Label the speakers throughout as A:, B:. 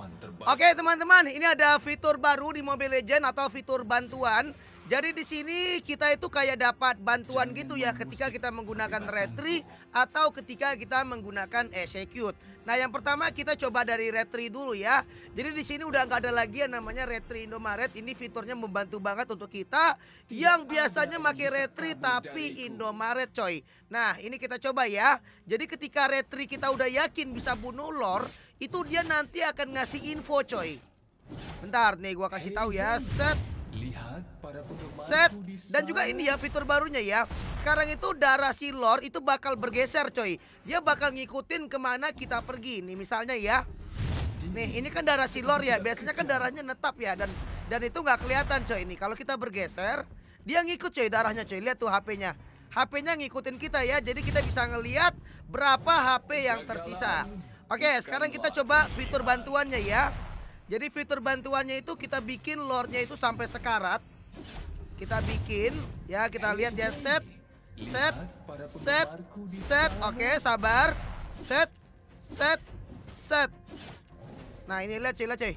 A: pengalaman terbaik. Oke teman-teman, ini ada fitur baru di Mobile Legend atau fitur bantuan. Jadi di sini kita itu kayak dapat bantuan Jangan gitu ya ketika kita menggunakan retri atau ketika kita menggunakan execute. Nah yang pertama kita coba dari retri dulu ya. Jadi di sini udah nggak ada lagi yang namanya retri Indomaret. Ini fiturnya membantu banget untuk kita yang biasanya pakai retri tapi Indomaret coy. Nah ini kita coba ya. Jadi ketika retri kita udah yakin bisa bunuh lor, itu dia nanti akan ngasih info, coy. Bentar nih gua kasih tahu ya. Set. Lihat pada Set. Dan juga ini ya fitur barunya ya. Sekarang itu darah si Lord itu bakal bergeser, coy. Dia bakal ngikutin kemana kita pergi. Nih misalnya ya. Nih, ini kan darah si Lord ya. Biasanya kan darahnya netap ya dan dan itu nggak kelihatan coy ini. Kalau kita bergeser, dia ngikut coy darahnya coy. Lihat tuh HP-nya. HP-nya ngikutin kita ya. Jadi kita bisa ngelihat berapa HP yang tersisa. Oke, okay, sekarang kita coba fitur bantuannya ya. Jadi fitur bantuannya itu kita bikin lordnya itu sampai sekarat. Kita bikin, ya kita lihat ya set, set, set, set. Oke, okay, sabar. Set, set, set. Nah ini lihat cuy, lihat cuy.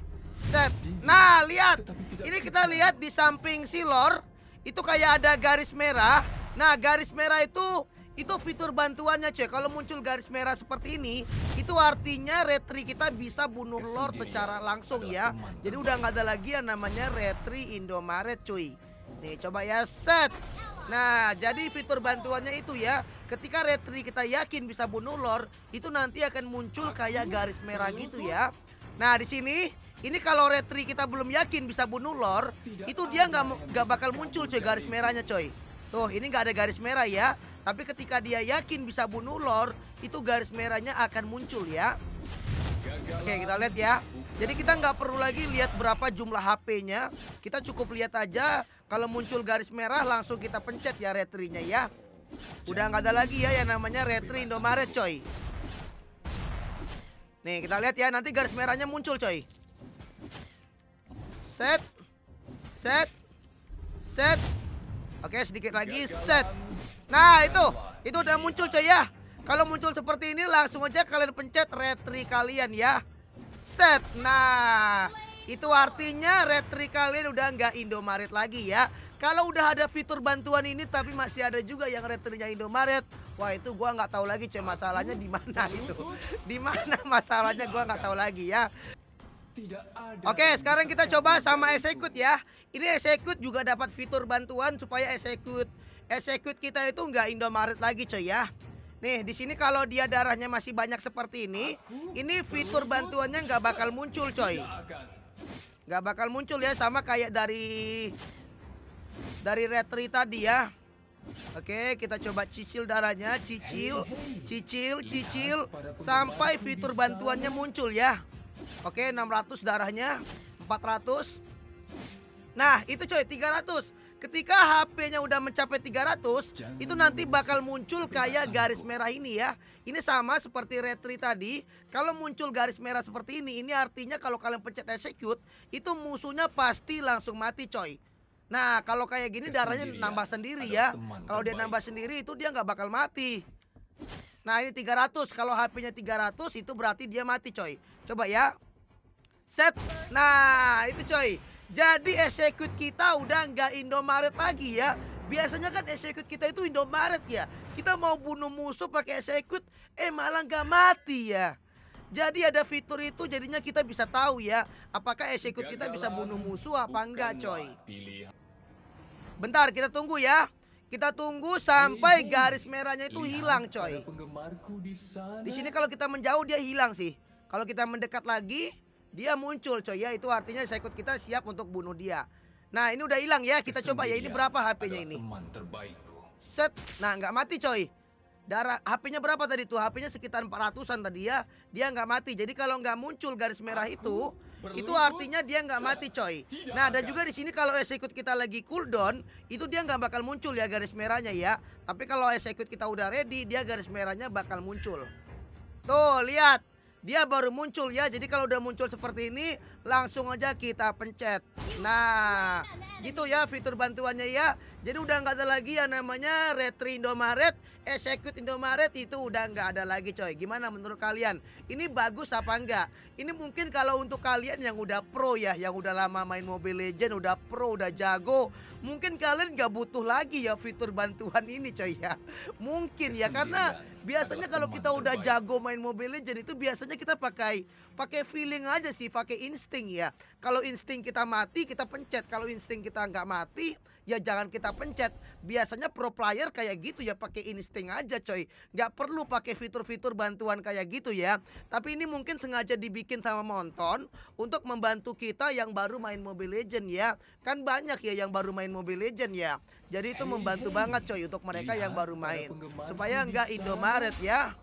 A: Set. Nah lihat, ini kita lihat di samping si lord itu kayak ada garis merah. Nah garis merah itu itu fitur bantuannya cuy. Kalau muncul garis merah seperti ini, itu artinya retri kita bisa bunuh lord ya. secara langsung ya. Jadi udah nggak ada lagi yang namanya retri Indomaret cuy. Nih coba ya set. Nah, jadi fitur bantuannya itu ya, ketika retri kita yakin bisa bunuh lord, itu nanti akan muncul kayak garis merah gitu ya. Nah, di sini ini kalau retri kita belum yakin bisa bunuh lord, itu dia nggak nggak bakal muncul cuy garis merahnya cuy Tuh, ini gak ada garis merah ya. Tapi ketika dia yakin bisa bunuh Lord, itu garis merahnya akan muncul ya. Oke, kita lihat ya. Jadi kita nggak perlu lagi lihat berapa jumlah HP-nya. Kita cukup lihat aja. Kalau muncul garis merah, langsung kita pencet ya retrinya ya. Udah nggak ada lagi ya yang namanya retri Indomaret coy. Nih, kita lihat ya. Nanti garis merahnya muncul coy. Set. Set. Set. Oke, sedikit lagi. Set. Nah itu, itu udah muncul coy ya. Kalau muncul seperti ini langsung aja kalian pencet retri kalian ya. Set. Nah, itu artinya retri kalian udah nggak Indomaret lagi ya. Kalau udah ada fitur bantuan ini tapi masih ada juga yang retrinya Indomaret. Wah itu gua nggak tahu lagi coy masalahnya di mana itu. Di mana masalahnya gua nggak tahu lagi ya. Tidak ada. Oke, sekarang kita coba sama execute ya. Ini execute juga dapat fitur bantuan supaya execute execute kita itu nggak Indomaret lagi coy ya. Nih, di sini kalau dia darahnya masih banyak seperti ini, ini fitur bantuannya nggak bakal muncul, coy. Nggak bakal muncul ya, sama kayak dari dari retri tadi ya. Oke, kita coba cicil darahnya, cicil, cicil, cicil, sampai fitur bantuannya muncul ya. Oke, 600 darahnya, 400. Nah, itu coy, 300. Ketika HP-nya udah mencapai 300, Jangan itu nanti bakal muncul kayak garis merah ini ya. Ini sama seperti retri tadi. Kalau muncul garis merah seperti ini, ini artinya kalau kalian pencet execute, itu musuhnya pasti langsung mati coy. Nah, kalau kayak gini darahnya ya. nambah sendiri ya. Kalau dia nambah sendiri itu dia nggak bakal mati. Nah, ini 300. Kalau HP-nya 300 itu berarti dia mati coy. Coba ya. Set. Nah, itu coy. Jadi execute kita udah nggak Indomaret lagi ya. Biasanya kan execute kita itu Indomaret ya. Kita mau bunuh musuh pakai execute, eh malah nggak mati ya. Jadi ada fitur itu jadinya kita bisa tahu ya apakah execute kita bisa bunuh musuh apa enggak coy. Bentar kita tunggu ya. Kita tunggu sampai garis merahnya itu hilang coy. Di sini kalau kita menjauh dia hilang sih. Kalau kita mendekat lagi dia muncul coy ya itu artinya ikut kita siap untuk bunuh dia. Nah ini udah hilang ya kita coba ya ini berapa HP-nya ini. Teman terbaikku. Set, nah nggak mati coy. Darah HP-nya berapa tadi tuh? HP-nya sekitar 400-an tadi ya. Dia nggak mati. Jadi kalau nggak muncul garis merah Aku itu, itu artinya dia nggak mati, coy. Nah, ada juga di sini kalau ikut kita lagi cooldown, itu dia nggak bakal muncul ya garis merahnya ya. Tapi kalau ikut kita udah ready, dia garis merahnya bakal muncul. Tuh, lihat dia baru muncul ya. Jadi kalau udah muncul seperti ini langsung aja kita pencet nah gitu ya fitur bantuannya ya jadi udah nggak ada lagi yang namanya Retri Indomaret execute Indomaret itu udah nggak ada lagi coy gimana menurut kalian ini bagus apa enggak ini mungkin kalau untuk kalian yang udah pro ya yang udah lama main Mobile Legend udah pro udah jago mungkin kalian nggak butuh lagi ya fitur bantuan ini coy ya mungkin ya karena biasanya kalau kita udah jago main Mobile Legend itu biasanya kita pakai pakai feeling aja sih pakai instinct insting ya. Kalau insting kita mati, kita pencet. Kalau insting kita nggak mati, ya jangan kita pencet. Biasanya pro player kayak gitu ya pakai insting aja coy. Nggak perlu pakai fitur-fitur bantuan kayak gitu ya. Tapi ini mungkin sengaja dibikin sama Monton untuk membantu kita yang baru main Mobile Legend ya. Kan banyak ya yang baru main Mobile Legend ya. Jadi itu iya. membantu banget coy untuk mereka iya, yang baru main. Supaya nggak Indomaret ya.